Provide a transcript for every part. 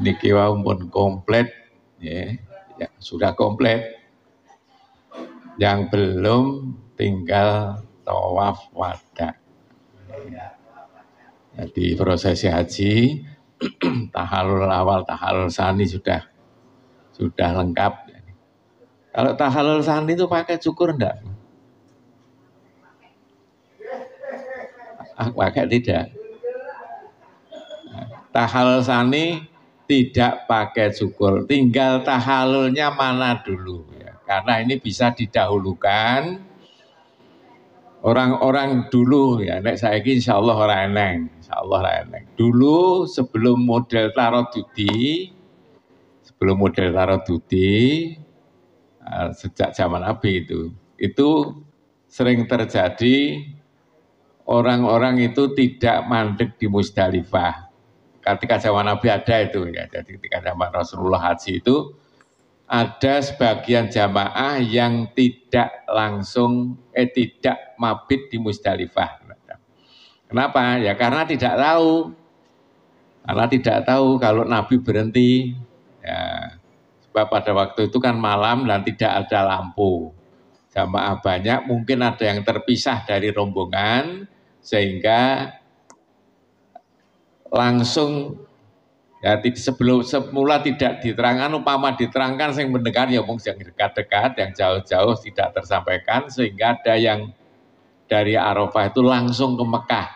niki wau pun komplit ya, ya sudah komplit yang belum tinggal tawaf wada jadi prosesi haji tahalul awal tahalul sani sudah sudah lengkap kalau tahalul sani itu pakai cukur enggak ah, pakai tidak tahalul sani tidak pakai syukur, tinggal tahalulnya mana dulu ya. Karena ini bisa didahulukan orang-orang dulu ya. Nek saya insya Allah orang eneng, insya Allah orang eneng. Dulu sebelum model tarot judi, sebelum model tarot judi, eh, sejak zaman Abi itu, itu sering terjadi orang-orang itu tidak mandek di Musdalifah ketika zaman Nabi ada itu ya. Jadi ketika zaman Rasulullah haji itu ada sebagian jamaah yang tidak langsung eh tidak mabit di Musdalifah. Kenapa? Ya karena tidak tahu. Karena tidak tahu kalau Nabi berhenti. Ya, sebab pada waktu itu kan malam dan tidak ada lampu. Jamaah banyak mungkin ada yang terpisah dari rombongan sehingga langsung ya sebelum semula tidak diterangkan umpama diterangkan yang mendengar ya mungkin yang dekat-dekat yang jauh-jauh tidak tersampaikan sehingga ada yang dari Arafah itu langsung ke Mekah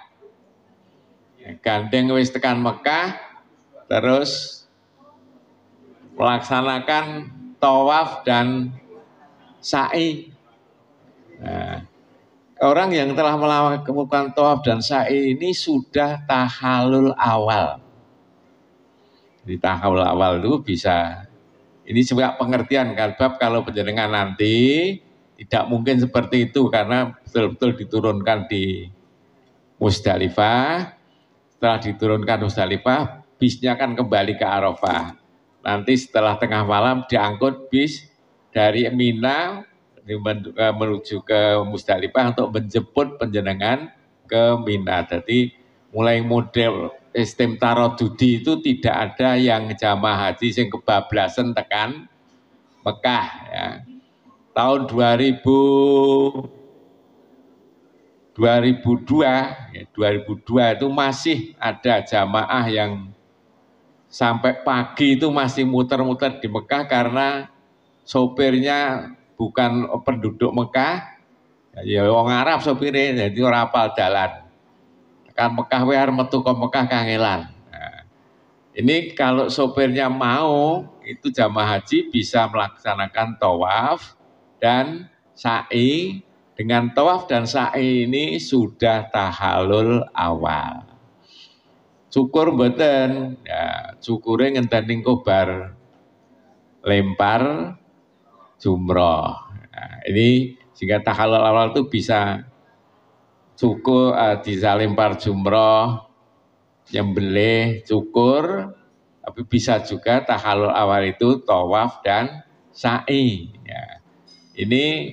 ya, gandeng wis tekan Mekah terus melaksanakan tawaf dan sa'i nah, orang yang telah melakukan tawaf dan sa'i ini sudah tahalul awal. Jadi tahalul awal itu bisa ini juga pengertian bab kalau penjenengan nanti tidak mungkin seperti itu karena betul-betul diturunkan di Musdalifah. Setelah diturunkan Musdalifah, bisnya kan kembali ke Arafah. Nanti setelah tengah malam diangkut bis dari Mina Eh, menuju ke Musdalifah untuk menjemput penjenengan ke Mina. Jadi mulai model sistem judi itu tidak ada yang jamaah haji yang kebablasan tekan Mekah ya. Tahun 2000 2002 2002 itu masih ada jamaah yang sampai pagi itu masih muter-muter di Mekah karena sopirnya bukan penduduk Mekah ya wong ya, Arab sopire jadi ora apal dalan kan Mekah we are metu ke Mekah kangelan nah, ini kalau sopirnya mau itu jamaah haji bisa melaksanakan tawaf dan sa'i dengan tawaf dan sa'i ini sudah tahalul awal syukur beten ya syukure ngenteni kobar lempar jumroh. Nah, ini sehingga tahalul awal itu bisa cukur, uh, eh, bisa lempar jumroh, nyembelih, cukur, tapi bisa juga tahalul awal itu tawaf dan sa'i. Ya. Ini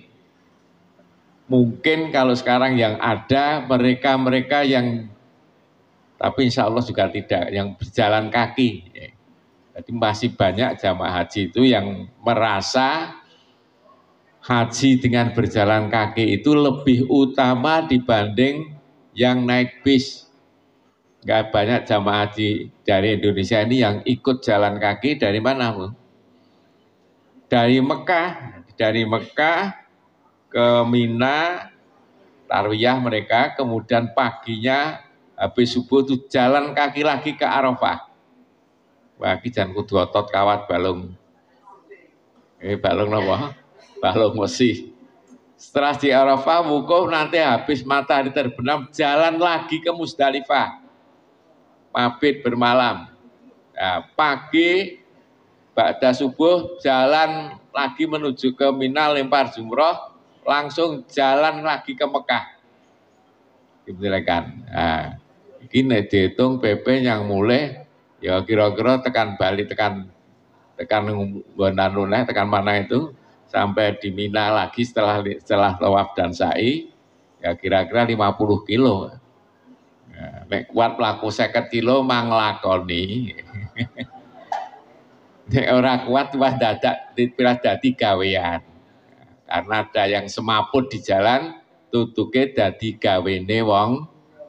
mungkin kalau sekarang yang ada mereka-mereka yang tapi insya Allah juga tidak yang berjalan kaki. Jadi masih banyak jamaah haji itu yang merasa haji dengan berjalan kaki itu lebih utama dibanding yang naik bis. Gak banyak jamaah haji dari Indonesia ini yang ikut jalan kaki dari mana, Dari Mekah, dari Mekah ke Mina, Tarwiyah mereka, kemudian paginya habis subuh itu jalan kaki lagi ke Arafah. Wah, jangan kudu otot kawat balung. Eh, balung apa? Kalau besi. Setelah di Arafah wukuf nanti habis matahari terbenam jalan lagi ke Musdalifah. Mabit bermalam. Nah, pagi Ba'da subuh jalan lagi menuju ke Mina lempar jumroh langsung jalan lagi ke Mekah. Dipersilakan. Nah, ya, ini dihitung PP yang mulai ya kira-kira tekan Bali tekan tekan Bonanuneh tekan mana itu sampai di Mina lagi setelah setelah tawaf dan sa'i ya kira-kira 50 kilo. nek ya, kuat pelaku seket kilo lakoni Nek ora kuat wah dadak pirah dadi gawean. Karena ada yang semaput di jalan tutuke dadi gawene wong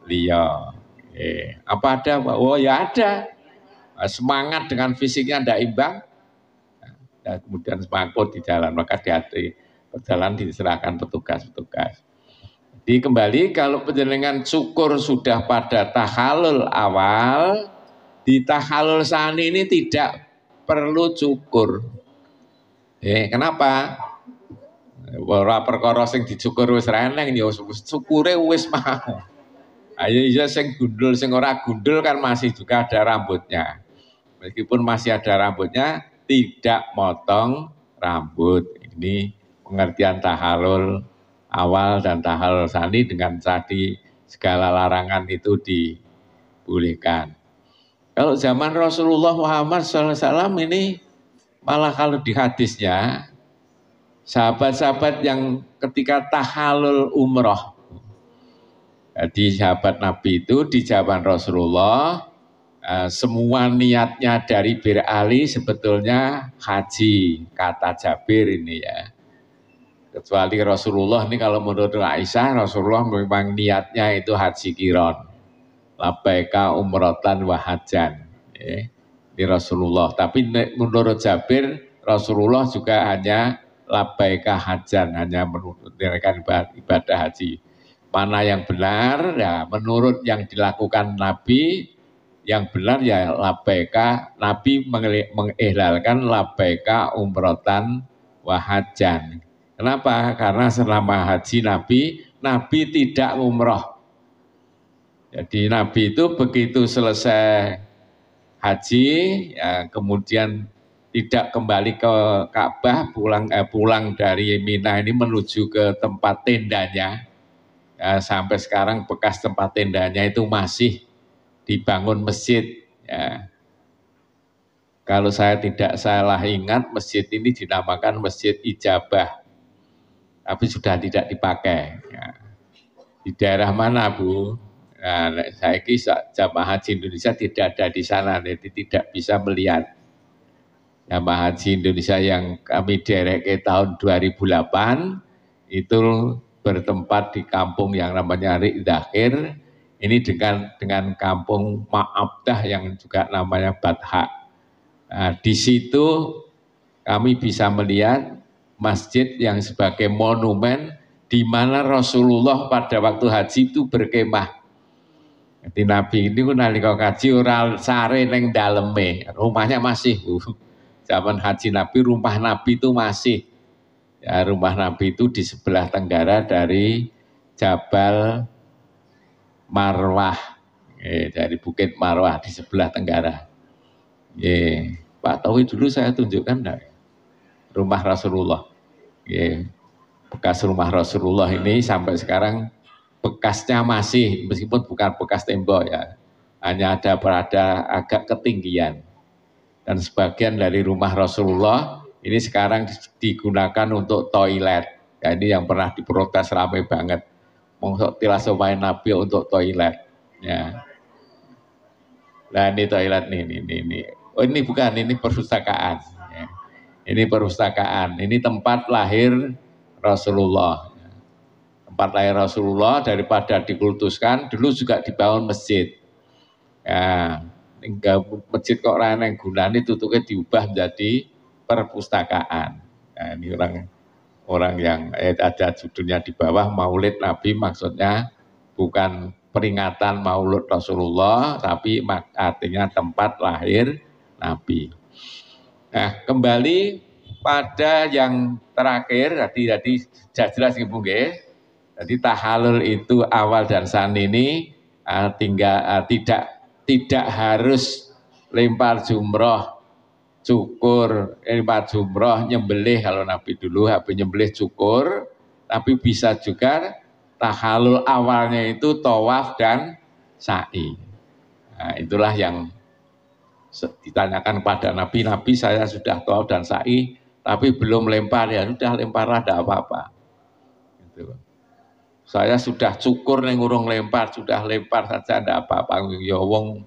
liya. Eh, apa ada? Oh ya ada. Semangat dengan fisiknya ndak imbang, ya, kemudian semangkut di jalan maka di hati perjalanan diserahkan petugas-petugas. Di kembali kalau penjenengan syukur sudah pada tahalul awal, di tahalul saat ini tidak perlu cukur. Eh, kenapa? Walaupun perkara sing dicukur wis reneng ya syukure wis mau. Ayo iya sing gundul sing ora gundul kan masih juga ada rambutnya. Meskipun masih ada rambutnya, tidak motong rambut. Ini pengertian tahalul awal dan tahalul sani dengan tadi segala larangan itu dibolehkan. Kalau zaman Rasulullah Muhammad SAW ini malah kalau di hadisnya sahabat-sahabat yang ketika tahalul umroh jadi sahabat Nabi itu di zaman Rasulullah Eh, semua niatnya dari Bir Ali sebetulnya haji, kata Jabir ini ya. Kecuali Rasulullah ini kalau menurut Aisyah, Rasulullah memang niatnya itu haji kiron. Labaika umrotan wahajan. Ya. Ini Rasulullah. Tapi menurut Jabir, Rasulullah juga hanya labaika hajan, hanya menunaikan ibadah haji. Mana yang benar, ya menurut yang dilakukan Nabi, yang benar ya labaika Nabi mengihlalkan labaika umrotan wahajan. Kenapa? Karena selama haji Nabi, Nabi tidak umroh. Jadi Nabi itu begitu selesai haji, ya, kemudian tidak kembali ke Ka'bah, pulang eh, pulang dari Mina ini menuju ke tempat tendanya. Ya, sampai sekarang bekas tempat tendanya itu masih dibangun masjid. Ya. Kalau saya tidak salah ingat, masjid ini dinamakan Masjid Ijabah, tapi sudah tidak dipakai. Ya. Di daerah mana, Bu? Nah, saya kisah jamaah haji Indonesia tidak ada di sana, jadi tidak bisa melihat jamaah haji Indonesia yang kami derek ke tahun 2008 itu bertempat di kampung yang namanya Rik Dahir, ini dengan dengan kampung Ma'abdah yang juga namanya Batha. Nah, di situ kami bisa melihat masjid yang sebagai monumen di mana Rasulullah pada waktu haji itu berkemah. Jadi Nabi ini nalika haji ora sare neng daleme, rumahnya masih. Uh, zaman haji Nabi rumah Nabi itu masih ya, rumah Nabi itu di sebelah tenggara dari Jabal Marwah e, dari Bukit Marwah di sebelah Tenggara. E, Pak Tawi dulu saya tunjukkan dari rumah Rasulullah. E, bekas rumah Rasulullah ini sampai sekarang bekasnya masih meskipun bukan bekas tembok ya hanya ada berada agak ketinggian dan sebagian dari rumah Rasulullah ini sekarang digunakan untuk toilet ya ini yang pernah diprotes ramai banget mongso tilas main nabi untuk toilet ya nah ini toilet nih ini ini, ini. Oh, ini bukan ini perpustakaan ya. ini perpustakaan ini tempat lahir Rasulullah tempat lahir Rasulullah daripada dikultuskan dulu juga dibangun masjid ya enggak masjid kok rana yang gunanya tutupnya diubah menjadi perpustakaan nah, ini orang orang hmm. yang eh, ada judulnya di bawah Maulid Nabi maksudnya bukan peringatan Maulud Rasulullah tapi artinya tempat lahir Nabi. Nah, kembali pada yang terakhir tadi tadi jelas Ibu nggih. Jadi tahalul itu awal dan san ini eh, tinggal eh, tidak tidak harus lempar jumroh cukur ini Pak jumroh nyembelih kalau Nabi dulu habis nyembelih cukur tapi bisa juga tahalul awalnya itu tawaf dan sa'i nah, itulah yang ditanyakan pada Nabi Nabi saya sudah tawaf dan sa'i tapi belum lempar ya sudah lempar ada apa-apa gitu. saya sudah cukur nih urung lempar sudah lempar saja ada apa-apa ya wong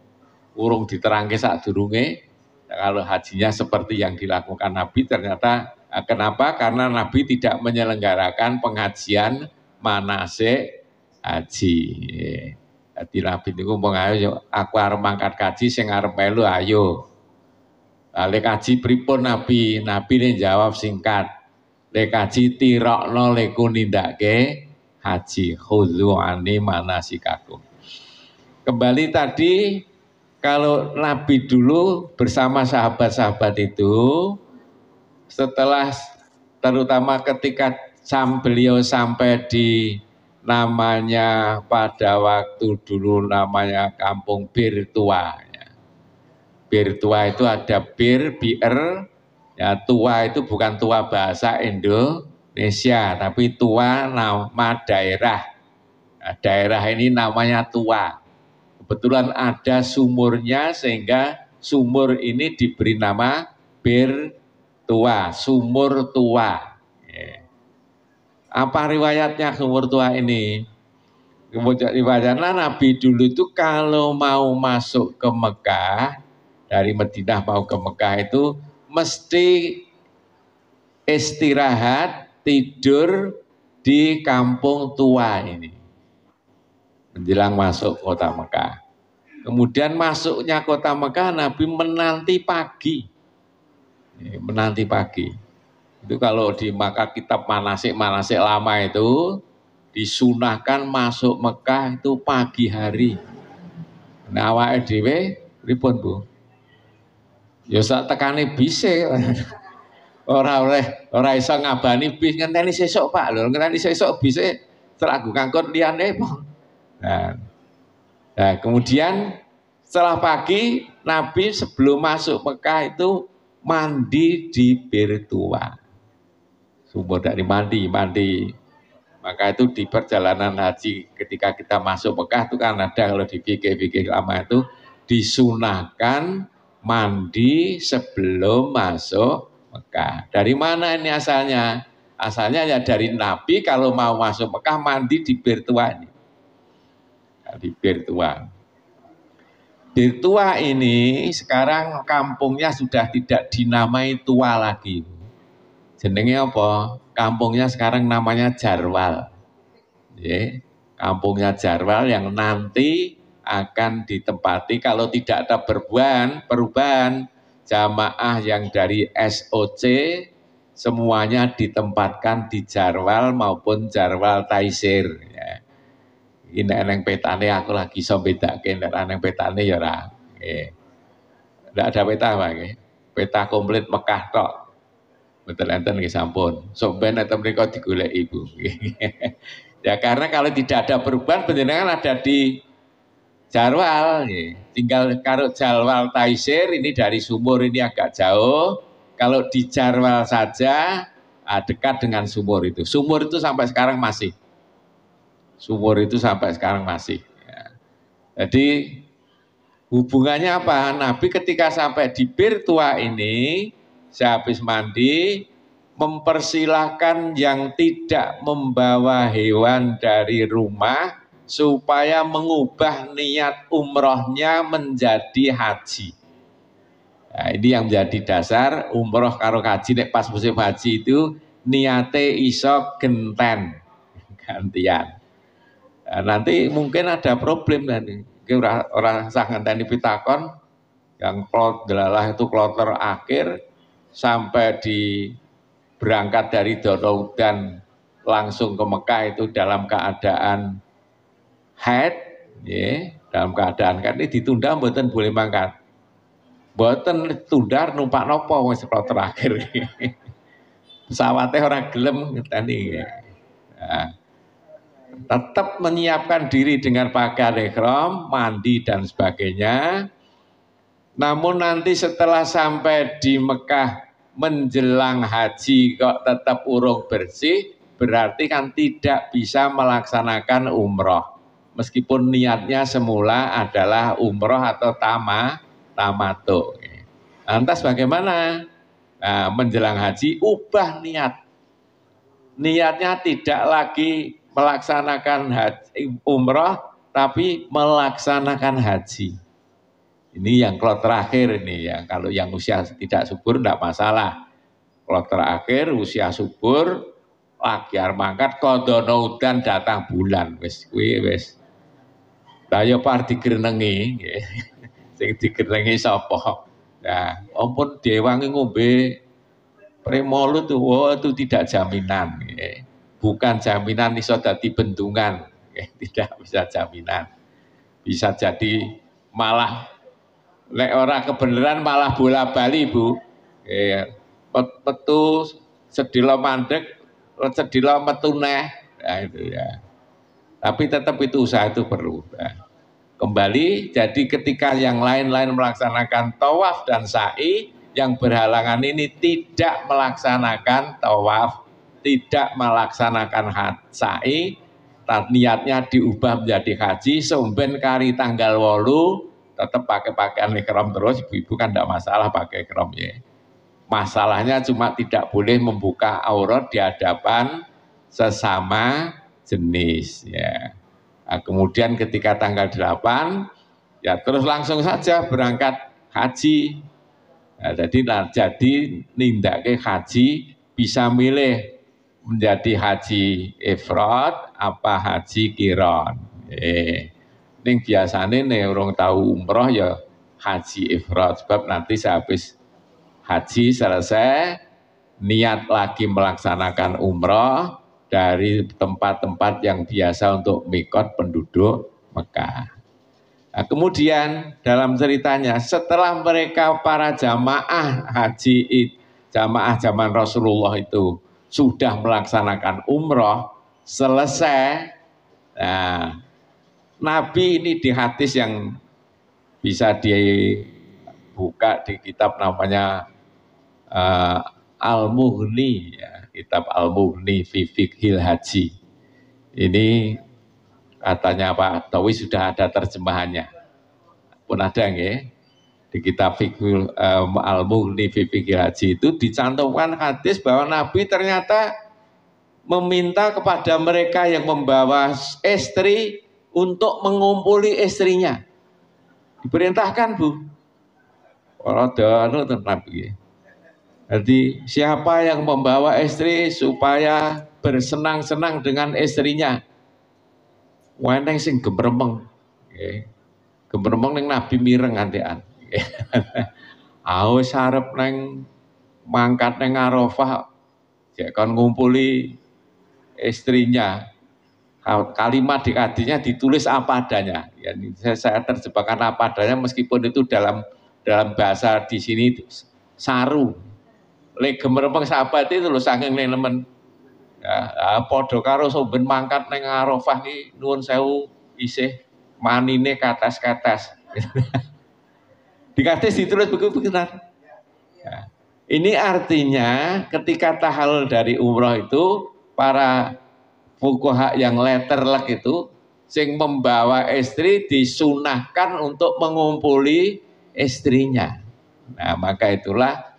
urung diterangke saat durunge kalau hajinya seperti yang dilakukan Nabi ternyata eh, kenapa? Karena Nabi tidak menyelenggarakan pengajian manasik haji. Jadi Nabi itu ngomong ayo aku harus mangkat kaji sing harus melu ayo. Lek kaji pripun Nabi? Nabi ini jawab singkat. Lek kaji no leku nindake haji khudu ani kaku. Kembali tadi kalau Nabi dulu bersama sahabat-sahabat itu setelah terutama ketika sam beliau sampai di namanya pada waktu dulu namanya kampung Bir tua. Ya. Bir tua itu ada bir, Bir, ya tua itu bukan tua bahasa Indonesia, tapi tua nama daerah. Nah, daerah ini namanya tua kebetulan ada sumurnya sehingga sumur ini diberi nama Bir Tua, Sumur Tua. Eh, apa riwayatnya sumur tua ini? Kemudian riwayatnya Nabi dulu itu kalau mau masuk ke Mekah, dari Madinah mau ke Mekah itu mesti istirahat, tidur di kampung tua ini menjelang masuk kota Mekah. Kemudian masuknya kota Mekah Nabi menanti pagi. Menanti pagi. Itu kalau di maka kitab manasik-manasik lama itu disunahkan masuk Mekah itu pagi hari. Nawa awake ribon Bu? Ya saya tekani bisa. E. Orang oleh ora iso ngabani bis ngenteni sesok Pak lho, ngenteni sesok bisa teragukan e, kangkut liyane, Pak. Nah, nah kemudian setelah pagi Nabi sebelum masuk Mekah itu mandi di tua. Sumber dari mandi, mandi. Maka itu di perjalanan haji ketika kita masuk Mekah itu kan ada kalau di pikir-pikir lama itu disunahkan mandi sebelum masuk Mekah. Dari mana ini asalnya? Asalnya ya dari Nabi kalau mau masuk Mekah mandi di Bertua ini di Birtua. Birtua ini sekarang kampungnya sudah tidak dinamai tua lagi. Jenenge apa? Kampungnya sekarang namanya Jarwal. kampungnya Jarwal yang nanti akan ditempati kalau tidak ada perubahan, perubahan jamaah yang dari SOC semuanya ditempatkan di Jarwal maupun Jarwal Taisir ini neng petani aku lagi iso bedake nek neng petane ya ora. tidak ada peta apa Peta komplit Mekah tok. Betul enten lagi sampun. so ben mereka mriku digulai ibu. ya karena kalau tidak ada perubahan penjelasan ada di Jarwal, ya. tinggal kalau Jarwal Taisir ini dari sumur ini agak jauh. Kalau di Jarwal saja ah, dekat dengan sumur itu. Sumur itu sampai sekarang masih Sumur itu sampai sekarang masih. Ya. Jadi hubungannya apa? Nabi ketika sampai di bir tua ini, sehabis mandi, mempersilahkan yang tidak membawa hewan dari rumah supaya mengubah niat umrohnya menjadi haji. Nah, ini yang menjadi dasar umroh karo haji nek pas musim haji itu niate iso genten gantian. Nah, nanti mungkin ada problem nanti. Orang, orang sangat tani pitakon yang klot gelalah itu kloter akhir sampai di berangkat dari Danau dan langsung ke Mekah itu dalam keadaan head, ya, dalam keadaan kan ini ditunda mboten boleh mangkat. Mboten tunda numpak nopo wis kloter akhir. Pesawatnya orang gelem tani. Ya. Nah, tetap menyiapkan diri dengan pakaian ikhram, mandi dan sebagainya. Namun nanti setelah sampai di Mekah menjelang haji kok tetap urung bersih, berarti kan tidak bisa melaksanakan umroh. Meskipun niatnya semula adalah umroh atau tama, tamato. Lantas bagaimana? Nah, menjelang haji, ubah niat. Niatnya tidak lagi melaksanakan haji, umrah tapi melaksanakan haji. Ini yang klot terakhir ini ya. Kalau yang usia tidak subur tidak masalah. Klot terakhir usia subur lagi mangkat kodono udan datang bulan wes wes. wis. Dayo ya par digrenengi Sing digrenengi sopo. Nah, ampun dewangi ngombe premolu tuh oh, itu tidak jaminan bukan jaminan iso dadi bendungan eh, tidak bisa jaminan bisa jadi malah lek ora kebenaran malah bola bali bu eh, pet petu sedilo mandek sedilo metuneh nah, itu ya tapi tetap itu usaha itu perlu nah, kembali jadi ketika yang lain-lain melaksanakan tawaf dan sa'i yang berhalangan ini tidak melaksanakan tawaf tidak melaksanakan sa'i niatnya diubah menjadi haji sumben kari tanggal wolu tetap pakai pakaian ihram terus ibu-ibu kan tidak masalah pakai ihram ya masalahnya cuma tidak boleh membuka aurat di hadapan sesama jenis ya nah, kemudian ketika tanggal 8 ya terus langsung saja berangkat haji nah, jadi nah, jadi nindake haji bisa milih menjadi haji ifrat apa haji kiron. Eh, ini biasanya nih orang tahu umroh ya haji ifrat sebab nanti sehabis haji selesai niat lagi melaksanakan umroh dari tempat-tempat yang biasa untuk mikot penduduk Mekah. Nah, kemudian dalam ceritanya setelah mereka para jamaah haji jamaah zaman Rasulullah itu sudah melaksanakan umroh selesai nah, Nabi ini di hadis yang bisa dibuka di kitab namanya uh, eh, al muhni ya, kitab al muhni vivik hilhaji ini katanya Pak Tawi sudah ada terjemahannya pun ada ya? di kitab fikul um, eh, al mughni fi fikih haji itu dicantumkan hadis bahwa Nabi ternyata meminta kepada mereka yang membawa istri untuk mengumpuli istrinya. Diperintahkan, Bu. Orang anu Nabi. Jadi siapa yang membawa istri supaya bersenang-senang dengan istrinya. Weneng sing gemeremeng. Gemeremeng yang Nabi mireng antian. Aku arep neng mangkat neng Arafah jek kan ngumpuli istrinya kalimat dikadinya ditulis apa adanya. Ya saya, saya terjebakkan apa adanya meskipun itu dalam dalam bahasa di sini itu saru. legemer merempeng sahabat itu lho saking nemen. Ya, padha karo soben mangkat neng Arafah ki nuwun sewu isih manine katas-katas. Di kades ditulis begitu benar. nah, ya. Ini artinya ketika tahalul dari umroh itu para fukuhak yang letterlek itu sing membawa istri disunahkan untuk mengumpuli istrinya. Nah, maka itulah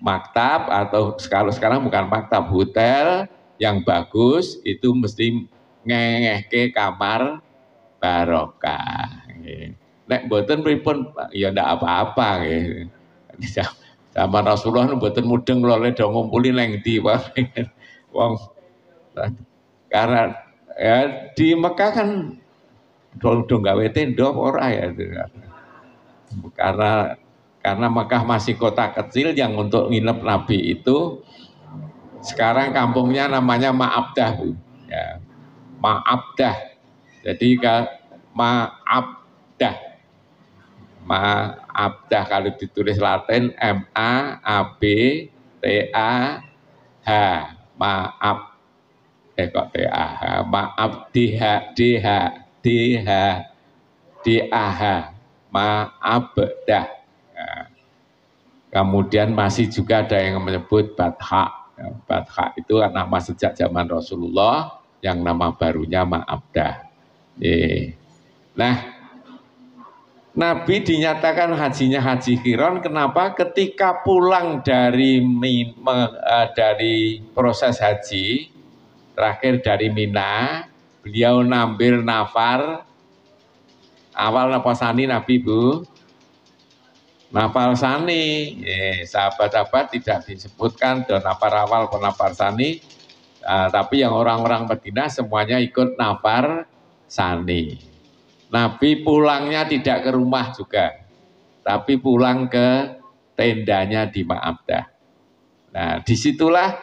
maktab atau kalau sekarang bukan maktab hotel yang bagus itu mesti ngengeh ke kamar barokah. Gitu nek boten pripun ya ndak apa-apa gitu. sama Rasulullah nu boten mudeng lole do ngumpuli neng ndi wong karena ya di Mekah kan do nggak gawe tenda ora ya karena karena Mekah masih kota kecil yang untuk nginep Nabi itu sekarang kampungnya namanya Ma'abdah Bu. Ya. Ma'abdah. Jadi Ma'abdah ma abdah kalau ditulis Latin M A A B T A H ab eh kok T A H ab D H D H D H D A H ma abdah kemudian masih juga ada yang menyebut Batha Batha itu nama sejak zaman Rasulullah yang nama barunya abdah Eh. Nah, Nabi dinyatakan hajinya haji kiron. Kenapa? Ketika pulang dari eh, dari proses haji terakhir dari Mina, beliau nambil nafar. Awal nafas sani Nabi Bu? Nafar sani. sahabat-sahabat tidak disebutkan dan nafar awal nafar sani. uh, tapi yang orang-orang Medina semuanya ikut nafar sani. Nabi pulangnya tidak ke rumah juga, tapi pulang ke tendanya di Ma'abdah. Nah, disitulah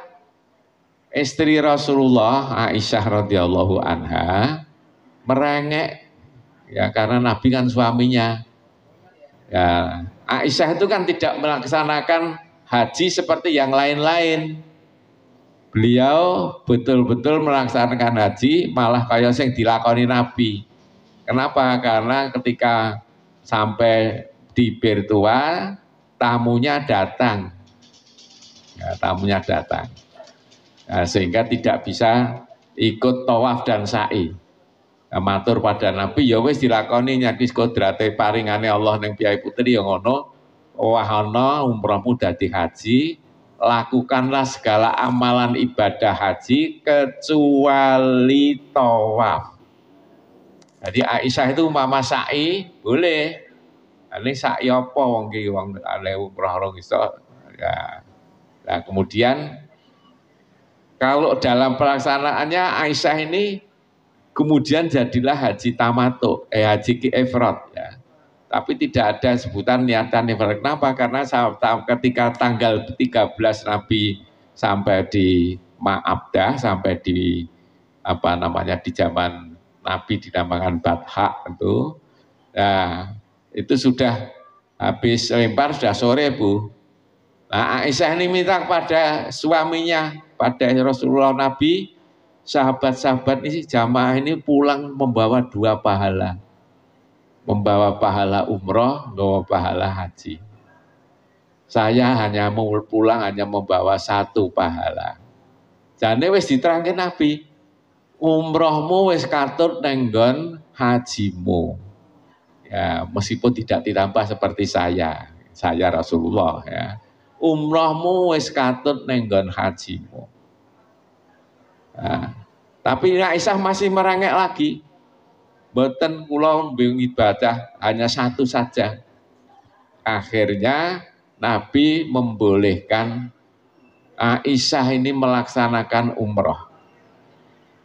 istri Rasulullah Aisyah radhiyallahu anha merengek ya karena Nabi kan suaminya. Ya, Aisyah itu kan tidak melaksanakan haji seperti yang lain-lain. Beliau betul-betul melaksanakan haji malah kayak yang dilakoni Nabi. Kenapa? Karena ketika sampai di virtual, tamunya datang. Ya, tamunya datang. Nah, sehingga tidak bisa ikut tawaf dan sa'i. Nah, matur pada Nabi, ya wis dilakoni nyakis kodrate paringane Allah neng piai putri yang ngono, wahana umrohmu dadi haji, lakukanlah segala amalan ibadah haji kecuali tawaf. Jadi Aisyah itu mama sa'i boleh. Ini sa'i apa wong ki wong lewu roh iso. Ya. Nah, kemudian kalau dalam pelaksanaannya Aisyah ini kemudian jadilah haji tamato, eh haji ki Efrat, ya. Tapi tidak ada sebutan niatan Efrat Kenapa? Karena saat, ketika tanggal 13 Nabi sampai di Ma'abdah sampai di apa namanya di zaman Nabi dinamakan Batha itu. Nah, itu sudah habis lempar sudah sore Bu. Nah, Aisyah ini minta kepada suaminya, pada Rasulullah Nabi, sahabat-sahabat ini jamaah ini pulang membawa dua pahala. Membawa pahala umroh, membawa pahala haji. Saya hanya mau pulang hanya membawa satu pahala. Jadi wis diterangkan Nabi, umrohmu wis katut nenggon hajimu ya meskipun tidak ditambah seperti saya saya Rasulullah ya umrohmu wis katut nenggon hajimu nah, tapi Aisyah masih merengek lagi Beten pulau bingung ibadah hanya satu saja akhirnya Nabi membolehkan Aisyah ini melaksanakan umroh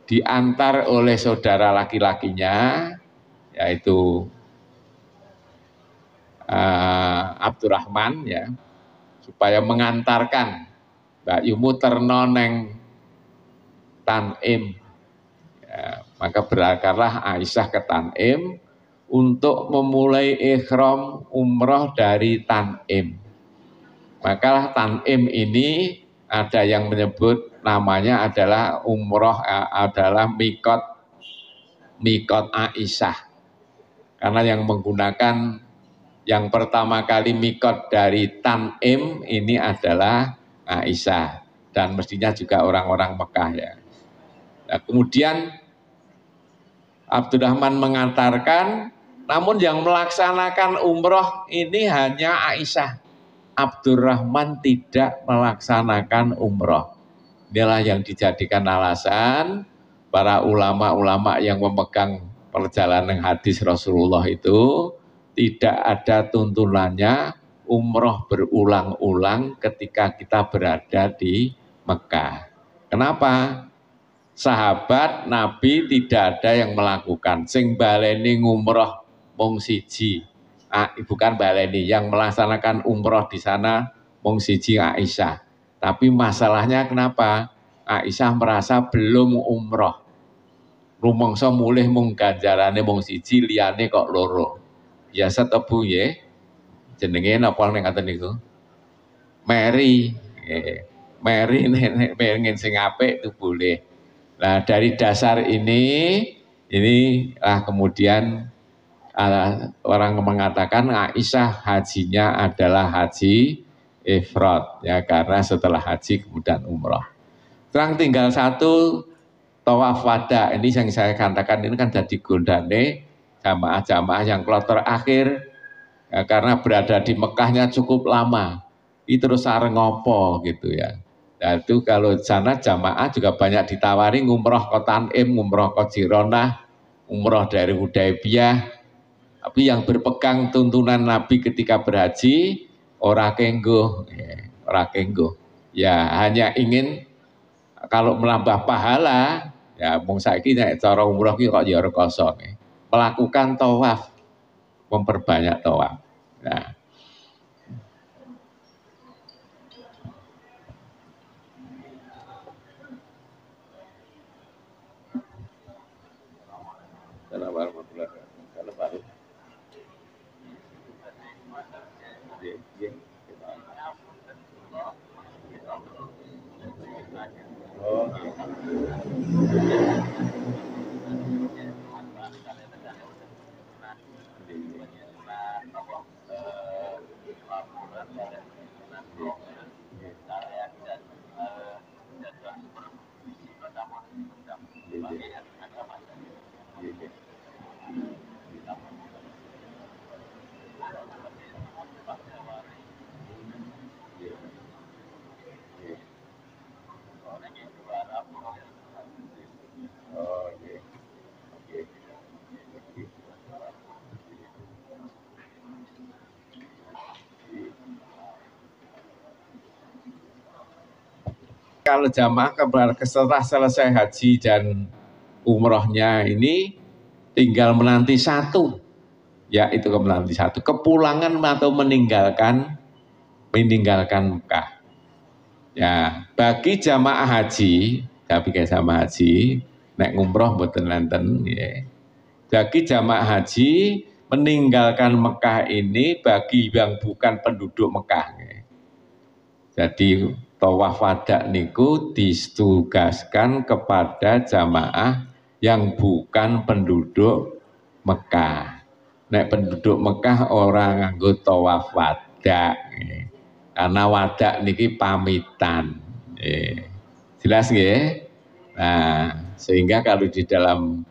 diantar oleh saudara laki-lakinya yaitu uh, Abdurrahman ya supaya mengantarkan Mbak Yumu ternoneng Tanim ya, maka berangkatlah Aisyah ke Tanim untuk memulai ikhram umroh dari Tanim makalah Tanim ini ada yang menyebut namanya adalah umroh eh, adalah mikot mikot Aisyah karena yang menggunakan yang pertama kali mikot dari Tanim ini adalah Aisyah dan mestinya juga orang-orang Mekah ya. Nah, kemudian Abdurrahman mengantarkan namun yang melaksanakan umroh ini hanya Aisyah Abdurrahman tidak melaksanakan umroh. Inilah yang dijadikan alasan para ulama-ulama yang memegang perjalanan hadis Rasulullah itu tidak ada tuntunannya umroh berulang-ulang ketika kita berada di Mekah. Kenapa? Sahabat Nabi tidak ada yang melakukan. Sing baleni umroh mung Ah, ibu bukan Mbak Leni yang melaksanakan umroh di sana Mong Siji Aisyah. Tapi masalahnya kenapa? Aisyah merasa belum umroh. Rumongso mulih mung ganjarane mung siji liyane kok loro. Biasa tebu ya. Jenenge napa ning ngaten niku? Mary. Eh, Mary nenek pengen sing apik itu boleh. Nah, dari dasar ini inilah kemudian uh, orang mengatakan Aisyah hajinya adalah haji ifrat ya karena setelah haji kemudian umroh. Terang tinggal satu tawaf wada ini yang saya katakan ini kan jadi gondane jamaah-jamaah yang kloter akhir ya, karena berada di Mekahnya cukup lama itu terus sareng ngopo gitu ya nah, itu kalau sana jamaah juga banyak ditawari ngumroh kota umroh ngumroh Jirona, umroh dari Hudaybiyah tapi yang berpegang tuntunan Nabi ketika berhaji ora kenggo, ya, ora kenggo. Ya hanya ingin kalau menambah pahala ya mung saiki nek cara umroh ki kok ya kosong. Melakukan tawaf, memperbanyak tawaf. Nah, kalau jamaah setelah selesai haji dan umrohnya ini tinggal menanti satu ya itu ke menanti satu kepulangan atau meninggalkan meninggalkan Mekah ya bagi jamaah haji tapi kayak sama haji naik umroh buatan nenten ya bagi jamaah haji meninggalkan Mekah ini bagi yang bukan penduduk Mekah ya. jadi tawaf wadak niku ditugaskan kepada jamaah yang bukan penduduk Mekah. Nek penduduk Mekah orang nganggo tawaf wadak. Eh. Karena wadak niki pamitan. Eh. Jelas ya. Nah, sehingga kalau di dalam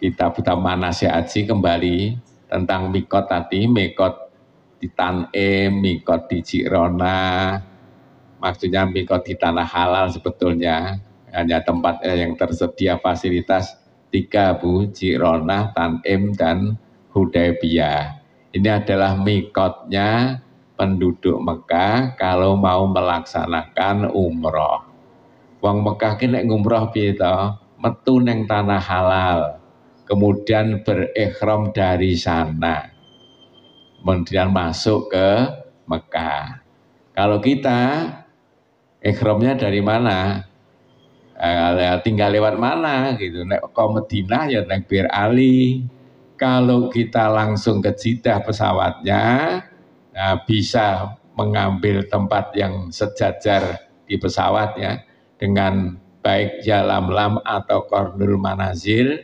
kitab utama nasihatsi kembali tentang mikot tadi, mikot di Tan'e, mikot di Cirona, maksudnya mikot di tanah halal sebetulnya hanya tempat eh, yang tersedia fasilitas tiga Bu, Cirona, Tanim, dan Hudaybiyah. Ini adalah mikotnya penduduk Mekah kalau mau melaksanakan umroh. Wong Mekah kini umroh Metu neng tanah halal. Kemudian berikhram dari sana. Kemudian masuk ke Mekah. Kalau kita Ekromnya dari mana eh, tinggal lewat mana gitu nek ke Madinah ya nek Bir Ali kalau kita langsung ke Jeddah pesawatnya nah, bisa mengambil tempat yang sejajar di pesawat ya dengan baik Jalamlam atau Kornul Manazil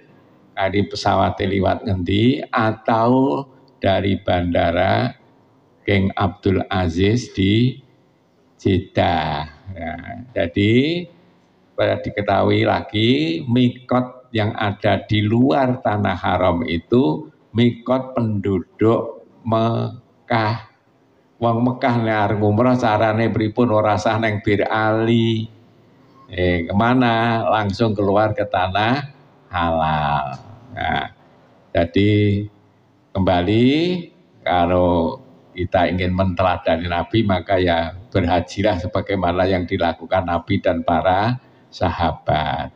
nah dari pesawat lewat ngendi atau dari bandara King Abdul Aziz di Jeddah. Ya, jadi pada diketahui lagi mikot yang ada di luar tanah haram itu mikot penduduk Mekah. Wong Mekah ini umroh carane pripun ora sah neng Bir Ali. Eh, kemana? Langsung keluar ke tanah halal. Nah, jadi kembali kalau kita ingin menteladani Nabi maka ya berhajilah sebagaimana yang dilakukan Nabi dan para sahabat.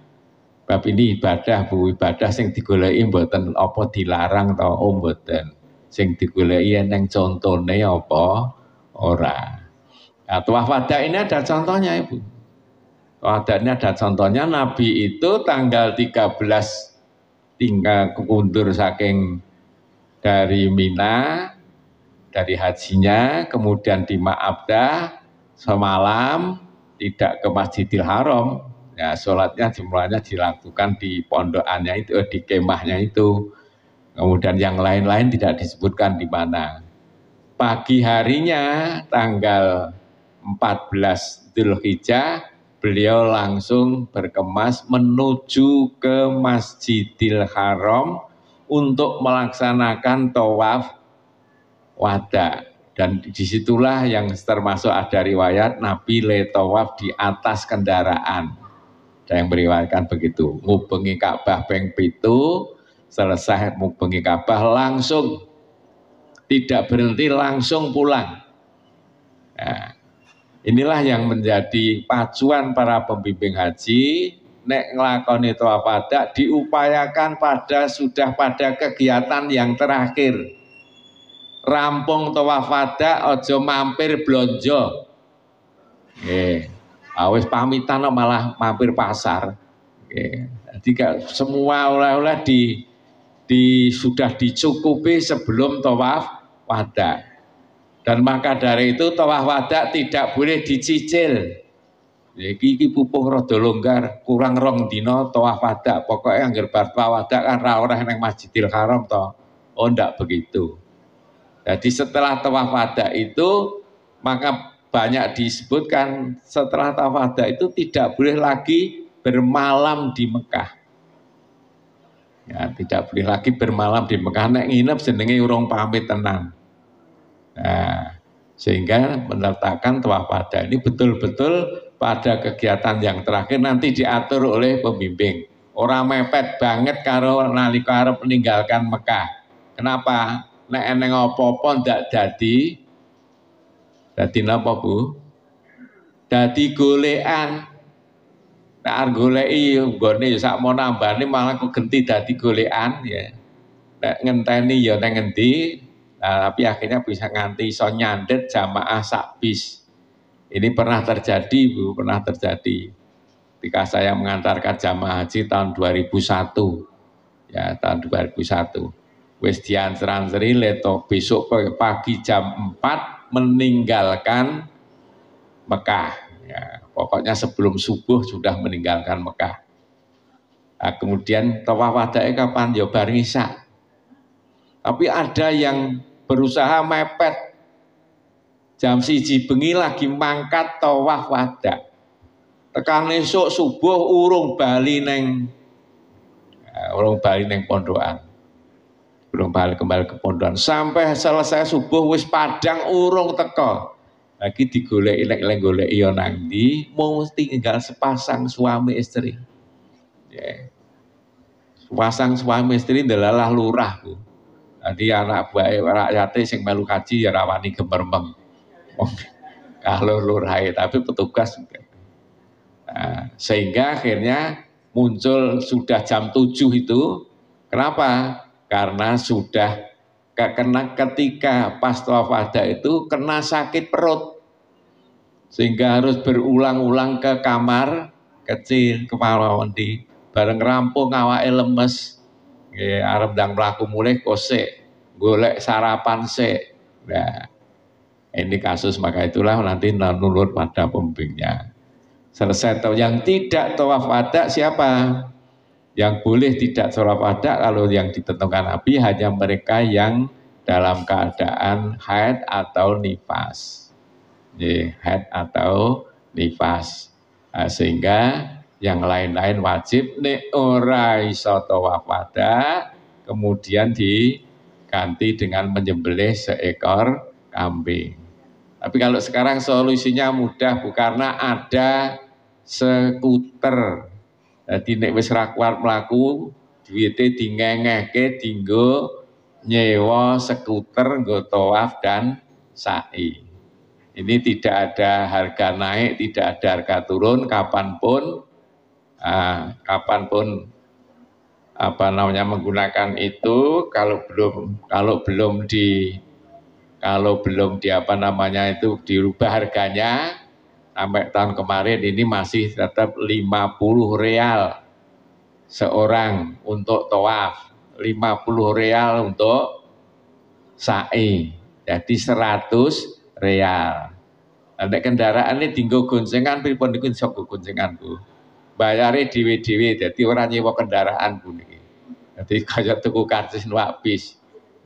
Bab ini ibadah bu ibadah sing digolei mboten apa dilarang atau om oh, mboten. Sing digolei yang contohnya apa ora. Nah, tuah wada ini ada contohnya Ibu. Wada ini ada contohnya Nabi itu tanggal 13 tinggal kekundur saking dari Mina, dari hajinya, kemudian di Ma'abdah, semalam tidak ke Masjidil Haram, ya sholatnya jumlahnya dilakukan di pondokannya itu, eh, di kemahnya itu. Kemudian yang lain-lain tidak disebutkan di mana. Pagi harinya tanggal 14 Hijjah, beliau langsung berkemas menuju ke Masjidil Haram untuk melaksanakan tawaf wada dan disitulah yang termasuk ada riwayat Nabi letawaf di atas kendaraan ada yang meriwayatkan begitu ngubengi Ka'bah Beng pitu selesai ngubengi Ka'bah langsung tidak berhenti langsung pulang nah, inilah yang menjadi pacuan para pembimbing haji nek ngelakoni pada diupayakan pada sudah pada kegiatan yang terakhir rampung tawaf wada aja mampir blonjo. Eh, awes ah, pamitan no, malah mampir pasar. Nggih. Jadi semua oleh-oleh di di sudah dicukupi sebelum tawaf wada. Dan maka dari itu tawaf wada tidak boleh dicicil. Jadi iki pupuh rada longgar, kurang rong dino tawaf wada. Pokoknya anggar bar wada kan ra yang Masjidil Haram to. Oh ndak begitu. Jadi setelah tawaf wada itu maka banyak disebutkan setelah tawaf wada itu tidak boleh lagi bermalam di Mekah. Ya, tidak boleh lagi bermalam di Mekah. Nek nginep jenenge urung pamit tenan. Nah, sehingga meletakkan tawaf wada ini betul-betul pada kegiatan yang terakhir nanti diatur oleh pembimbing. Orang mepet banget karo nalika arep meninggalkan Mekah. Kenapa? nek eneng apa-apa ndak dadi dadi napa Bu? Dadi golekan. Nek arep goleki nggone ya nambah nambane malah genti dadi golekan ya. Nek ngenteni ya nek ngendi Nah, tapi akhirnya bisa nganti so nyandet jamaah sak bis. Ini pernah terjadi, Bu, pernah terjadi. Ketika saya mengantarkan jamaah haji tahun 2001. Ya, tahun 2001 wis diantar antari leto besok pagi jam 4 meninggalkan Mekah ya, pokoknya sebelum subuh sudah meninggalkan Mekah nah, kemudian tawaf wadai kapan ya bareng tapi ada yang berusaha mepet jam siji bengi lagi mangkat tawaf wadah tekan esok subuh urung bali neng ya, urung bali neng pondokan belum balik kembali ke Pondokan sampai selesai subuh wis padang urung teko lagi digolek ilek ilek golek iyo ya nanti mau tinggal sepasang suami istri yeah. sepasang suami istri adalah lurah bu nanti anak buah rakyatnya yang melu kaji ya rawani gemermeng kalau lurahe tapi petugas nah, sehingga akhirnya muncul sudah jam tujuh itu kenapa karena sudah kena ketika pasca wafada itu kena sakit perut sehingga harus berulang-ulang ke kamar kecil kepala wendi bareng rampung awak lemes ya arep dang mlaku mulai kosek golek sarapan se nah ini kasus maka itulah nanti nurut pada pembimbingnya selesai tahu yang tidak tawaf ada siapa yang boleh tidak sholat pada kalau yang ditentukan Nabi hanya mereka yang dalam keadaan haid atau nifas. Jadi, haid atau nifas. Nah, sehingga yang lain-lain wajib nek ora iso pada kemudian diganti dengan menyembelih seekor kambing. Tapi kalau sekarang solusinya mudah Bu karena ada sekuter Dadi nek wis ra kuat mlaku, duwite dingengehke dinggo nyewa skuter nggo tawaf dan sa'i. Ini tidak ada harga naik, tidak ada harga turun Kapan pun, ah, pun, apa namanya menggunakan itu kalau belum kalau belum di kalau belum di apa namanya itu dirubah harganya sampai tahun kemarin ini masih tetap 50 real seorang untuk tawaf, 50 real untuk sa'i. Jadi 100 real. Ada nah, kendaraan ini tinggal goncengan, pripun niku sok goncengan Bu. Bayarnya dhewe-dhewe jadi orang nyewa kendaraan Bu niki. kaya tuku karcis nuapis.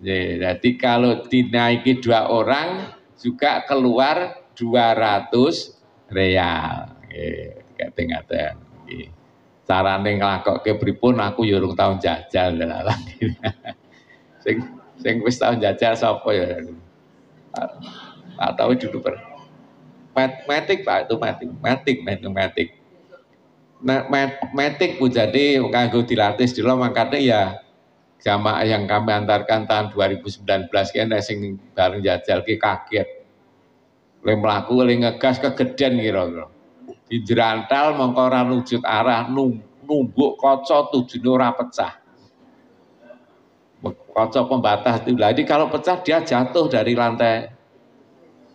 Jadi kalau dinaiki dua orang juga keluar 200 real ngaten-ngaten nggih carane ke pripun aku yurung ya tahun jajal jajal dalan sing sing wis tahun jajal sapa ya atau dulu per pak itu matematik matematik matematik nah, pun jadi kanggo dilatih di dulu makanya ya sama yang kami antarkan tahun 2019 kan sing bareng jajal ki kaget le melaku, le ngegas kegeden kira-kira dijerantal mengkoran mengkoran wujud arah nunggu kocok tujuh ora pecah kocok pembatas itu jadi kalau pecah dia jatuh dari lantai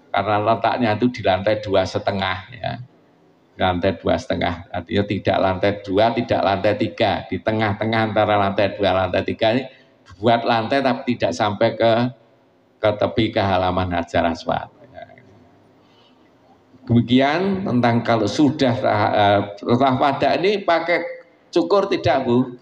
karena letaknya itu di lantai dua setengah ya lantai dua setengah artinya tidak lantai dua tidak lantai tiga di tengah-tengah antara lantai dua lantai tiga ini buat lantai tapi tidak sampai ke ke tepi ke halaman Hajar Aswad Demikian tentang kalau sudah setelah pada eh, ini pakai cukur tidak Bu?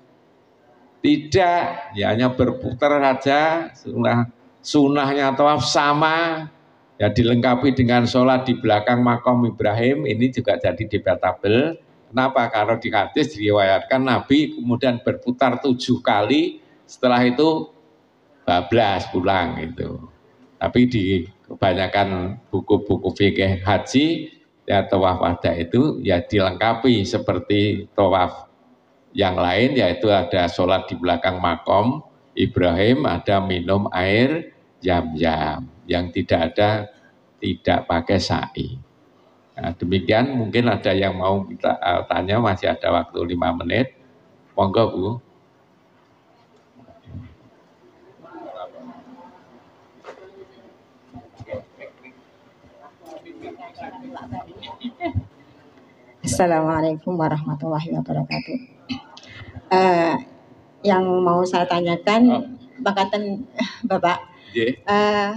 Tidak, ya hanya berputar saja. Sunnah, sunahnya tawaf sama, ya dilengkapi dengan sholat di belakang makom Ibrahim, ini juga jadi debatable. Kenapa? Karena di hadis diriwayatkan Nabi kemudian berputar tujuh kali, setelah itu bablas pulang itu. Tapi di kebanyakan buku-buku fikih haji ya tawaf wada itu ya dilengkapi seperti tawaf yang lain yaitu ada sholat di belakang makom Ibrahim ada minum air jam-jam yang tidak ada tidak pakai sa'i. Nah, demikian mungkin ada yang mau kita eh, tanya masih ada waktu lima menit. Monggo Bu. Assalamualaikum warahmatullahi wabarakatuh. Uh, yang mau saya tanyakan, Pak Bakatan Bapak, uh,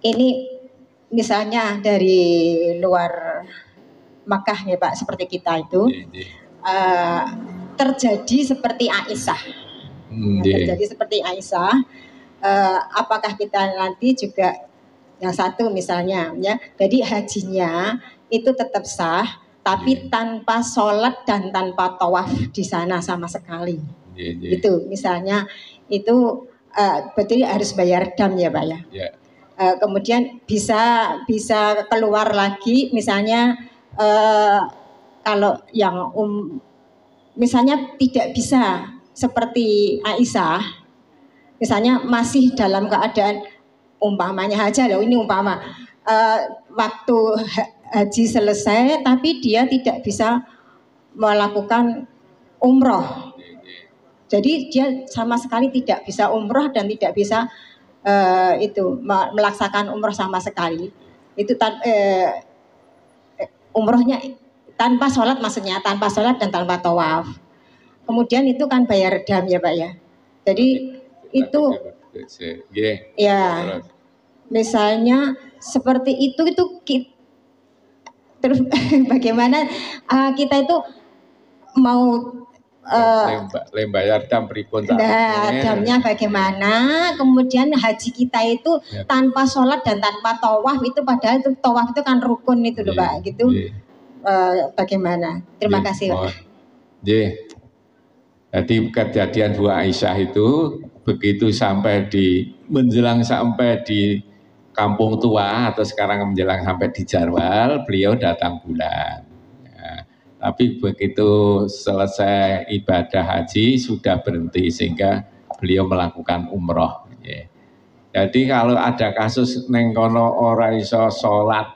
ini misalnya dari luar Makkah ya Pak, seperti kita itu Uh, terjadi seperti Aisyah, hmm, ya, terjadi seperti Aisyah. Uh, apakah kita nanti juga yang satu misalnya ya, jadi hajinya itu tetap sah, tapi iya. tanpa sholat dan tanpa tawaf di sana sama sekali. Yeah, iya. Itu misalnya itu uh, berarti harus bayar dam ya pak ya. Yeah. Iya. Uh, kemudian bisa bisa keluar lagi misalnya uh, kalau yang um, misalnya tidak bisa seperti Aisyah misalnya masih dalam keadaan umpamanya aja loh ini umpama uh, waktu haji selesai tapi dia tidak bisa melakukan umroh. Jadi dia sama sekali tidak bisa umroh dan tidak bisa uh, itu melaksanakan umroh sama sekali. Itu tan uh, umrohnya tanpa sholat maksudnya tanpa sholat dan tanpa tawaf. Kemudian itu kan bayar dam ya pak ya. Jadi itu iya. ya misalnya seperti itu itu terus bagaimana uh, kita itu mau eh, lembayar jam pripun nah, jamnya bagaimana kemudian haji kita itu ya. tanpa sholat dan tanpa tawaf itu padahal itu tawaf itu kan rukun itu loh iya, pak gitu Uh, bagaimana terima ye. Iya, kasih pak oh. jadi kejadian Bu Aisyah itu begitu sampai di menjelang sampai di kampung tua atau sekarang menjelang sampai di Jarwal, beliau datang bulan. Ya, tapi begitu selesai ibadah haji sudah berhenti sehingga beliau melakukan umroh. Ya. Jadi kalau ada kasus nengkono ora iso sholat,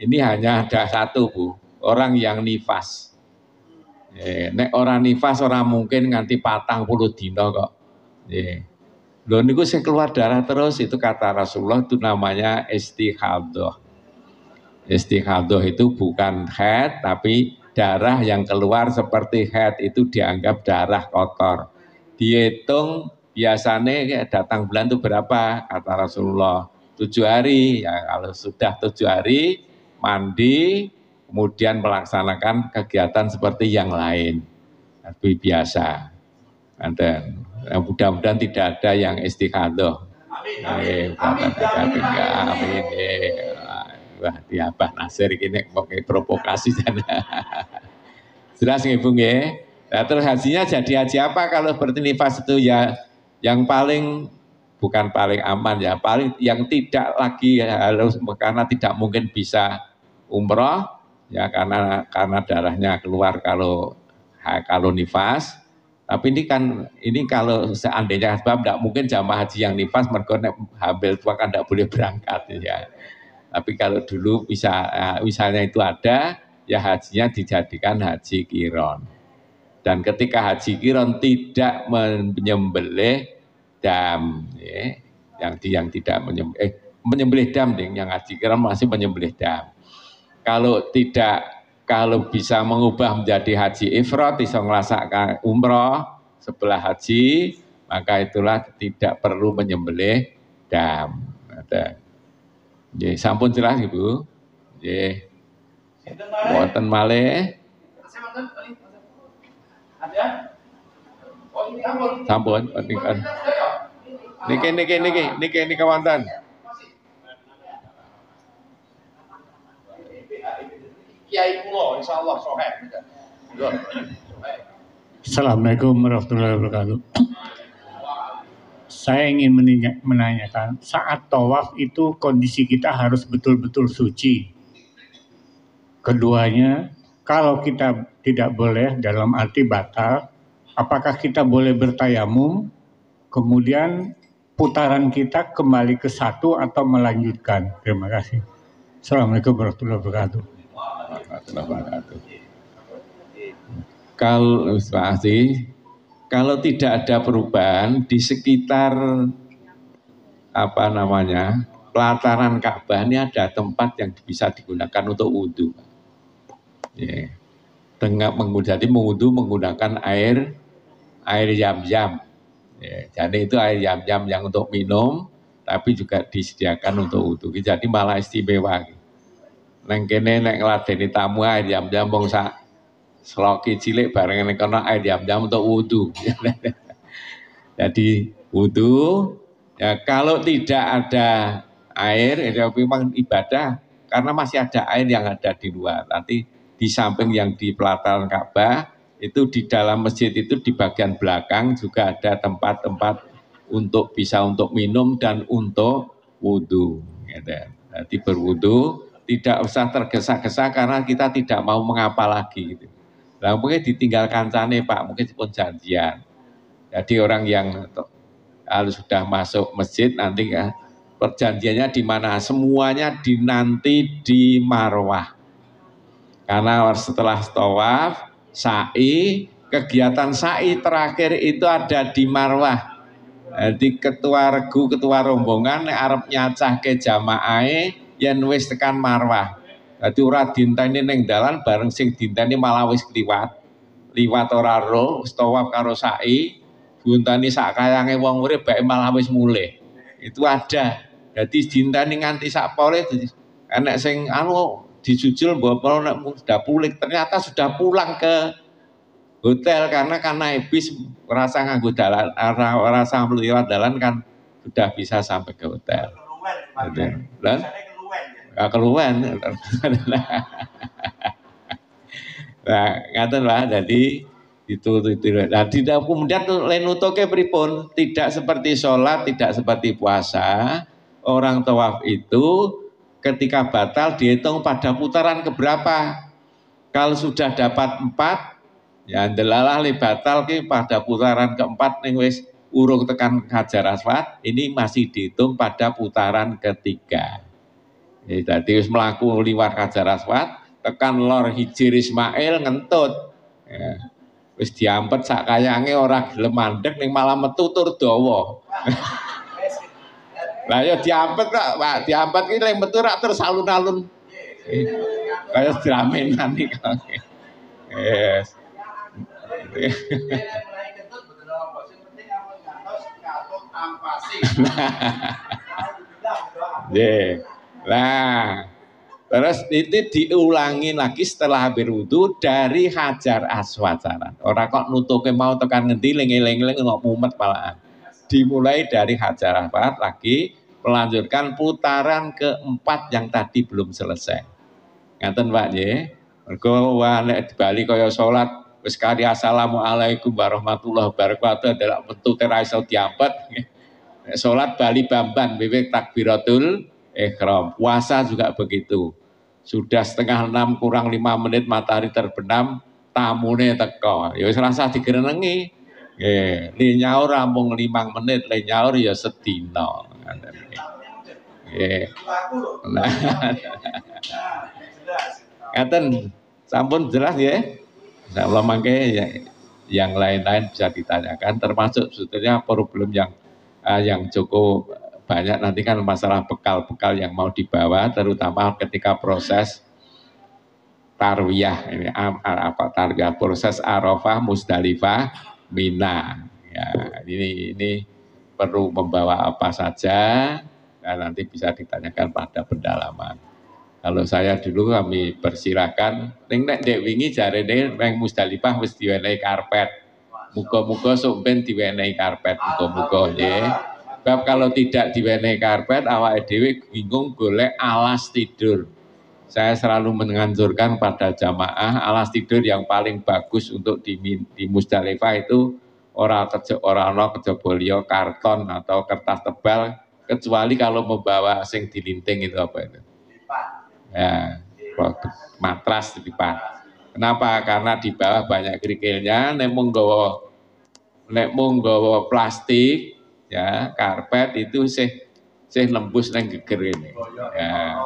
ini hanya ada satu bu, orang yang nifas. Ya, nek orang nifas orang mungkin nganti patang puluh dino kok. Ya. Loh niku sing keluar darah terus itu kata Rasulullah itu namanya istihadhah. Istihadhah itu bukan head tapi darah yang keluar seperti head itu dianggap darah kotor. Dihitung biasanya datang bulan itu berapa kata Rasulullah tujuh hari ya kalau sudah tujuh hari mandi kemudian melaksanakan kegiatan seperti yang lain tapi biasa Dan Eh, mudah-mudahan tidak ada yang istikhadoh. Amin. Eh, amin. Amin. Wah, tiap Nasir ini pakai provokasi sana. Jelas nih Bung ya. Nah, terus hasilnya jadi haji apa kalau seperti nifas itu ya yang paling bukan paling aman ya, paling yang tidak lagi ya, harus karena tidak mungkin bisa umroh ya karena karena darahnya keluar kalau kalau nifas tapi ini kan ini kalau seandainya sebab tidak mungkin jamaah haji yang nifas mergo hamil tua kan tidak boleh berangkat ya. Tapi kalau dulu bisa eh, misalnya itu ada ya hajinya dijadikan haji kiron. Dan ketika haji kiron tidak menyembelih dam ya, yang yang tidak menyembelih eh, menyembelih dam ding yang haji kiron masih menyembelih dam. Kalau tidak kalau bisa mengubah menjadi haji ifrat bisa ngelasakkan umroh sebelah haji maka itulah tidak perlu menyembelih dam ada jadi sampun jelas ibu Ye. Wonten male oh, sampun niki niki niki niki niki wonten kiai pulau, insya Allah iya. Assalamualaikum warahmatullahi wabarakatuh. Saya ingin menanyakan, saat tawaf itu kondisi kita harus betul-betul suci. Keduanya, kalau kita tidak boleh dalam arti batal, apakah kita boleh bertayamum, kemudian putaran kita kembali ke satu atau melanjutkan. Terima kasih. Assalamualaikum warahmatullahi wabarakatuh warahmatullahi wabarakatuh. Kalau pasti kalau tidak ada perubahan di sekitar apa namanya pelataran Ka'bah ini ada tempat yang bisa digunakan untuk wudhu. Yeah. Tengah menggunakan mengwudhu menggunakan air air jam-jam. Yeah. Jadi itu air jam-jam yang untuk minum, tapi juga disediakan untuk wudhu. Jadi malah istimewa. Gitu neng kene nek ngladeni tamu air jam-jam wong sak seloki cilik bareng nek kono air jam-jam untuk wudu. Jadi wudu ya kalau tidak ada air ya memang ibadah karena masih ada air yang ada di luar. Nanti di samping yang di pelataran Ka'bah itu di dalam masjid itu di bagian belakang juga ada tempat-tempat untuk bisa untuk minum dan untuk wudhu. Gitu. Nanti berwudhu tidak usah tergesa-gesa karena kita tidak mau mengapa lagi gitu. Nah, mungkin ditinggalkan sana Pak, mungkin pun janjian. Jadi orang yang kalau sudah masuk masjid nanti ya perjanjiannya di mana semuanya dinanti di marwah. Karena setelah tawaf, sa'i, kegiatan sa'i terakhir itu ada di marwah. Jadi ketua regu, ketua rombongan, Arab nyacah ke jamaah e, yen wis tekan Marwah. Dadi ora dinteni ning dalan bareng sing dinteni malah wis kliwat. Liwat ora ro, stawa karo sa'i, buntani sak kayange wong urip bae malah wis mulih. Itu ada. Dadi dinteni nganti sak pole enek sing anu dijujul bahwa nek sudah pulik ternyata sudah pulang ke hotel karena karena bis merasa nganggo dalan rasa meliwat dalan kan sudah bisa sampai ke hotel. Dan, keluhan. nah, jadi itu itu. Nah, tidak kemudian lenutoke pripun tidak seperti sholat, tidak seperti puasa. Orang tawaf itu ketika batal dihitung pada putaran keberapa. Kalau sudah dapat empat, ya delalah li batal ke pada putaran keempat nih wis urung tekan hajar aswat ini masih dihitung pada putaran ketiga. Jadi ya, tadi wis melaku liwat Kajar aswat tekan lor hijir Ismail ngentut. Ya. Wis diampet sak kayange ora gelem mandek ning malah metu tur dawa. Lah ya diampet kok, Pak. Diampet ki ning metu rak terus alun-alun. Kayak dramenan iki Yes. Yeah. Nah, terus itu diulangi lagi setelah hampir wudhu dari hajar aswad Orang kok nutuke mau tekan ngendi lengi-lengi lengi nggak mumet malahan. Dimulai dari hajar aswad lagi melanjutkan putaran keempat yang tadi belum selesai. Ngaten Pak ya. Mergo di Bali kaya salat sekali assalamualaikum warahmatullahi wabarakatuh adalah bentuk terakhir abad. Sholat bali bamban bebek takbiratul ikhram. Puasa juga begitu. Sudah setengah enam kurang lima menit matahari terbenam, tamune teko. Ya wis rasa digerenengi. Nggih, linyaur nyaur rampung limang menit, linyaur nyaur ya sedina. Nggih. Nah. Ngaten, sampun jelas ya. Insyaallah mangke ya yang lain-lain bisa ditanyakan termasuk sebetulnya problem yang uh, yang cukup banyak nanti kan masalah bekal-bekal yang mau dibawa terutama ketika proses tarwiyah ini apa tarwiyah proses Arafah Musdalifah Mina ya ini ini perlu membawa apa saja dan nanti bisa ditanyakan pada pendalaman kalau saya dulu kami persilakan ning nek dek wingi jarene nang Musdalifah wis diwenehi karpet muga-muga sumpen ben diwenehi karpet muga-muga nggih bab kalau tidak diwenehi karpet, awak edw bingung boleh alas tidur. Saya selalu menganjurkan pada jamaah alas tidur yang paling bagus untuk di, di Musdalifah itu ora kerja ora no kejaba karton atau kertas tebal kecuali kalau membawa sing dilinting itu apa itu? Ya, matras dilipat. Kenapa? Karena di bawah banyak kerikilnya, nek mung nemung nek plastik ya karpet itu sih sih lembus neng geger ini oh, iya.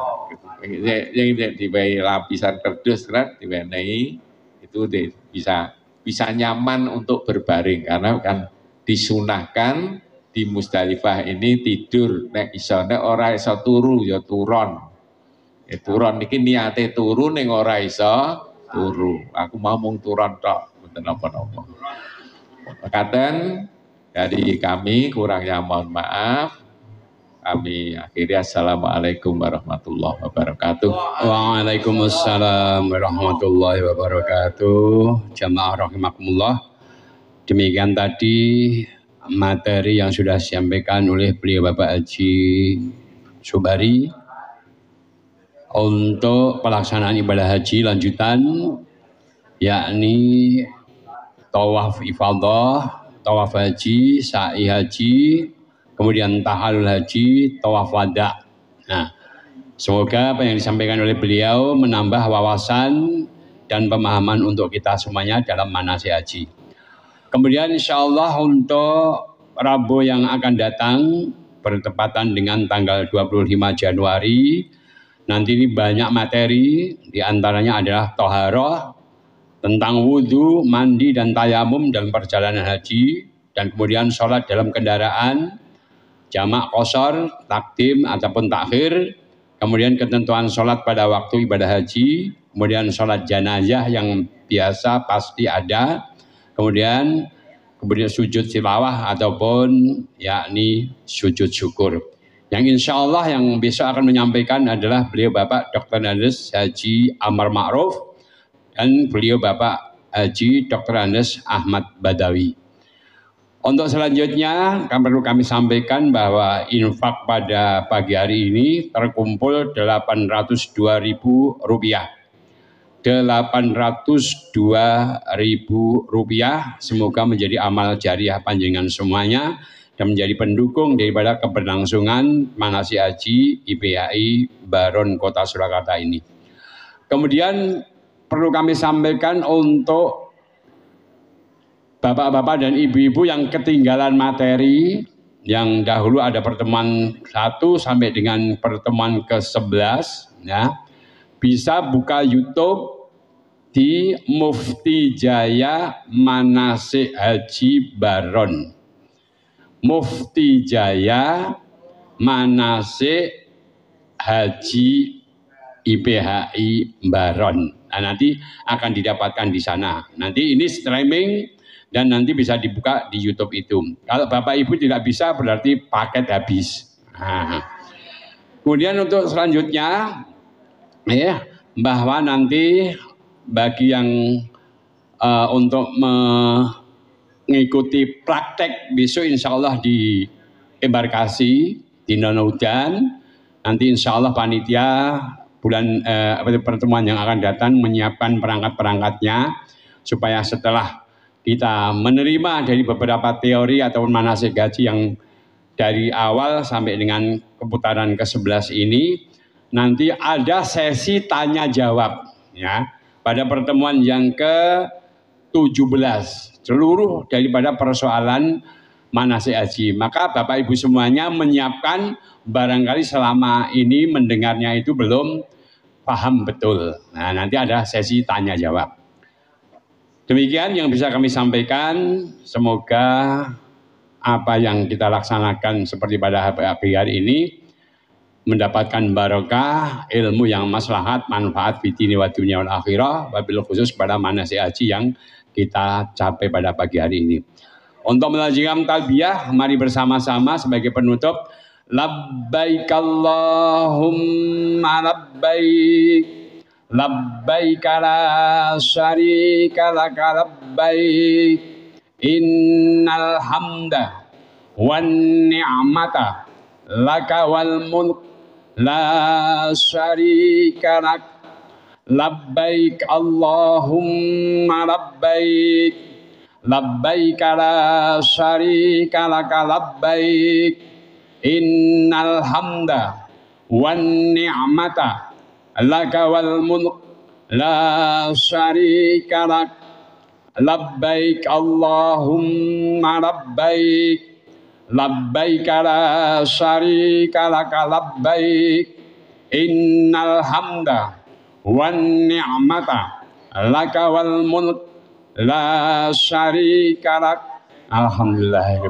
ya oh, yang dibayi lapisan kerdus kan dibayi itu di, bisa bisa nyaman untuk berbaring karena kan disunahkan di Musdalifah ini tidur nek iso nek ora iso turu ya turun ya turun iki niate turu neng ora iso turu aku mau mung turun tok mboten apa-apa katen dari kami kurangnya mohon maaf. Kami akhirnya Assalamualaikum warahmatullahi wabarakatuh. Waalaikumsalam warahmatullahi wabarakatuh. Jamaah rahimakumullah. Demikian tadi materi yang sudah disampaikan oleh beliau Bapak Haji Subari untuk pelaksanaan ibadah haji lanjutan yakni tawaf ifadah tawaf haji, sa'i haji, kemudian tahalul haji, tawaf wada. Nah, semoga apa yang disampaikan oleh beliau menambah wawasan dan pemahaman untuk kita semuanya dalam manasik haji. Kemudian insya Allah untuk Rabu yang akan datang bertepatan dengan tanggal 25 Januari nanti ini banyak materi diantaranya adalah toharoh tentang wudhu, mandi dan tayamum dalam perjalanan haji dan kemudian sholat dalam kendaraan, jamak kosor, takdim ataupun takhir, kemudian ketentuan sholat pada waktu ibadah haji, kemudian sholat janajah yang biasa pasti ada, kemudian kemudian sujud silawah ataupun yakni sujud syukur. Yang insya Allah yang bisa akan menyampaikan adalah beliau Bapak Dr. Nandes Haji Amar Ma'ruf dan beliau Bapak Haji Dr. Andes Ahmad Badawi. Untuk selanjutnya, kami perlu kami sampaikan bahwa infak pada pagi hari ini terkumpul Rp802.000. Rp802.000 semoga menjadi amal jariah panjenengan semuanya dan menjadi pendukung daripada keberlangsungan Manasi Haji IPAI Baron Kota Surakarta ini. Kemudian perlu kami sampaikan untuk bapak-bapak dan ibu-ibu yang ketinggalan materi yang dahulu ada pertemuan satu sampai dengan pertemuan ke-11 ya. Bisa buka YouTube di Mufti Jaya Manasik Haji Baron. Mufti Jaya Manasik Haji IPHI Baron. Nah, nanti akan didapatkan di sana. Nanti ini streaming dan nanti bisa dibuka di YouTube itu. Kalau Bapak Ibu tidak bisa berarti paket habis. Nah. Kemudian untuk selanjutnya ya bahwa nanti bagi yang uh, untuk mengikuti praktek besok insya Allah di embarkasi di Nanaudan nanti insya Allah panitia bulan eh, pertemuan yang akan datang menyiapkan perangkat-perangkatnya supaya setelah kita menerima dari beberapa teori atau manasik gaji yang dari awal sampai dengan keputaran ke-11 ini nanti ada sesi tanya jawab ya pada pertemuan yang ke-17 seluruh daripada persoalan manasik haji. Maka Bapak Ibu semuanya menyiapkan barangkali selama ini mendengarnya itu belum paham betul. Nah, nanti ada sesi tanya jawab. Demikian yang bisa kami sampaikan. Semoga apa yang kita laksanakan seperti pada HPAP hari ini mendapatkan barokah, ilmu yang maslahat, manfaat fitni wa dunia akhirah, wabil khusus pada manasih haji yang kita capai pada pagi hari ini. Untuk melanjutkan talbiyah, mari bersama-sama sebagai penutup labbaik Allahumma labbaik labbaik la syarika laka labbaik innal hamda wan ni'mata laka wal mulk la syarika lak labbaik Allahumma labbaik labbaik la syarika laka labbaik innal hamda wan ni'mata laka wal mulk la syarika lak labbaik Allahumma labbaik labbaik la syarika lak labbaik innal hamda wan ni'mata laka wal mulk la syarika lak alhamdulillah ya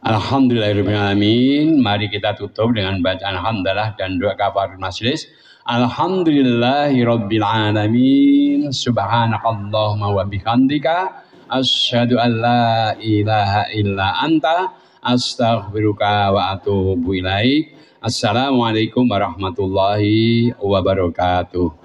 Alhamdulillahirrahmanirrahim. Mari kita tutup dengan bacaan Alhamdulillah dan doa kafar majlis. Alhamdulillahirabbil Subhanakallahumma wa Asyadu an la ilaha illa anta astaghfiruka wa atubu ilaih Assalamualaikum warahmatullahi wabarakatuh.